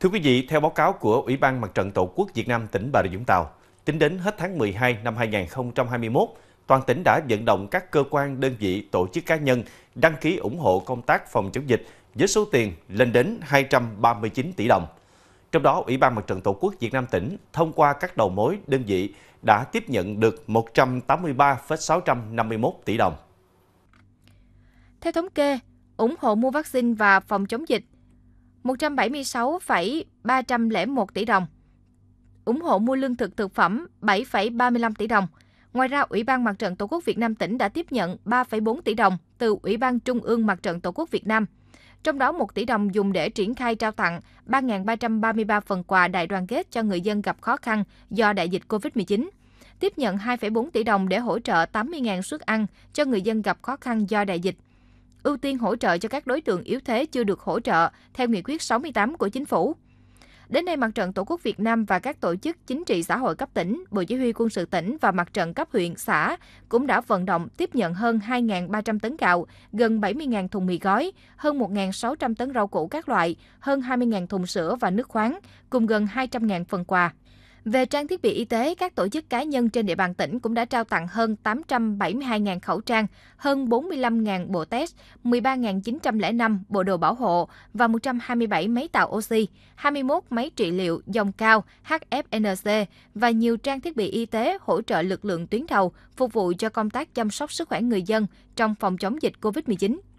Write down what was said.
Thưa quý vị, theo báo cáo của Ủy ban Mặt trận Tổ quốc Việt Nam tỉnh Bà Rịa Vũng Tàu, tính đến hết tháng 12 năm 2021, toàn tỉnh đã vận động các cơ quan, đơn vị, tổ chức cá nhân đăng ký ủng hộ công tác phòng chống dịch với số tiền lên đến 239 tỷ đồng. Trong đó, Ủy ban Mặt trận Tổ quốc Việt Nam tỉnh thông qua các đầu mối đơn vị đã tiếp nhận được 183,651 tỷ đồng. Theo thống kê, ủng hộ mua vaccine và phòng chống dịch – 176,301 tỷ đồng. ủng hộ mua lương thực thực phẩm 7,35 tỷ đồng. Ngoài ra, Ủy ban Mặt trận Tổ quốc Việt Nam tỉnh đã tiếp nhận 3,4 tỷ đồng từ Ủy ban Trung ương Mặt trận Tổ quốc Việt Nam. Trong đó 1 tỷ đồng dùng để triển khai trao tặng 3.333 phần quà đại đoàn kết cho người dân gặp khó khăn do đại dịch COVID-19 tiếp nhận 2,4 tỷ đồng để hỗ trợ 80.000 suất ăn cho người dân gặp khó khăn do đại dịch ưu tiên hỗ trợ cho các đối tượng yếu thế chưa được hỗ trợ theo nghị quyết 68 của chính phủ. Đến nay, Mặt trận Tổ quốc Việt Nam và các tổ chức chính trị xã hội cấp tỉnh, Bộ Chỉ huy quân sự tỉnh và Mặt trận cấp huyện, xã cũng đã vận động tiếp nhận hơn 2.300 tấn gạo, gần 70.000 thùng mì gói, hơn 1.600 tấn rau củ các loại, hơn 20.000 thùng sữa và nước khoáng, cùng gần 200.000 phần quà. Về trang thiết bị y tế, các tổ chức cá nhân trên địa bàn tỉnh cũng đã trao tặng hơn 872.000 khẩu trang, hơn 45.000 bộ test, 13.905 bộ đồ bảo hộ và 127 máy tạo oxy, 21 máy trị liệu dòng cao HFNC và nhiều trang thiết bị y tế hỗ trợ lực lượng tuyến đầu phục vụ cho công tác chăm sóc sức khỏe người dân trong phòng chống dịch COVID-19.